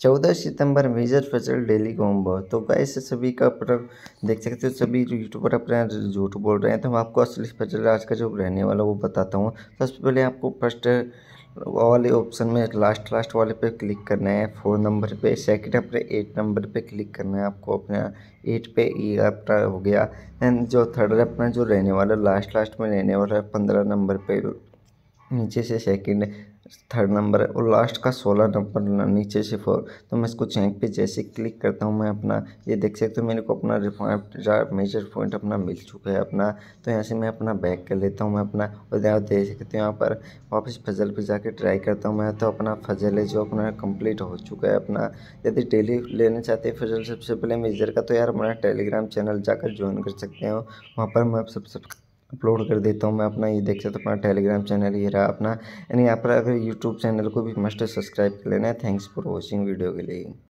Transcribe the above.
चौदह सितंबर मेजर फसल डेली कॉम्बो तो कैसे सभी का प्रोडक्ट देख सकते हो सभी जो यूट्यूबर अपने झूठ बोल रहे हैं तो हम आपको असली फसल आज का जो रहने वाला वो बताता हूँ सबसे पहले आपको फर्स्ट वाले ऑप्शन में लास्ट लास्ट वाले पे क्लिक करना है फोर नंबर पे सेकंड अपने एट नंबर पे क्लिक करना है आपको अपना एट पे ये अपना हो गया एंड जो थर्ड अपना जो रहने वाला लास्ट लास्ट में रहने वाला है पंद्रह नंबर पे नीचे से सेकंड थर्ड नंबर है और लास्ट का सोलह नंबर नीचे से फोर तो मैं इसको चैंक पे जैसे क्लिक करता हूँ मैं अपना ये देख सकते हो मेरे को अपना रिफाइंड मेजर पॉइंट अपना मिल चुका है अपना तो यहाँ से मैं अपना बैक कर लेता हूँ मैं अपना और देख सकते हो यहाँ पर वापस फजल पे जाके ट्राई करता हूँ मैं तो अपना फजल है जो अपना कंप्लीट हो चुका है अपना यदि डेली लेना चाहते हैं फजल सबसे पहले मेजर का तो यार अपना टेलीग्राम चैनल जाकर ज्वाइन कर सकते हो वहाँ पर मैं सबसे अपलोड कर देता हूँ मैं अपना ये देख सकते हूँ अपना टेलीग्राम चैनल ये रहा अपना यानी यहाँ पर अगर यूट्यूब चैनल को भी मस्ट सब्सक्राइब कर लेना है थैंक्स फॉर वॉचिंग वीडियो के लिए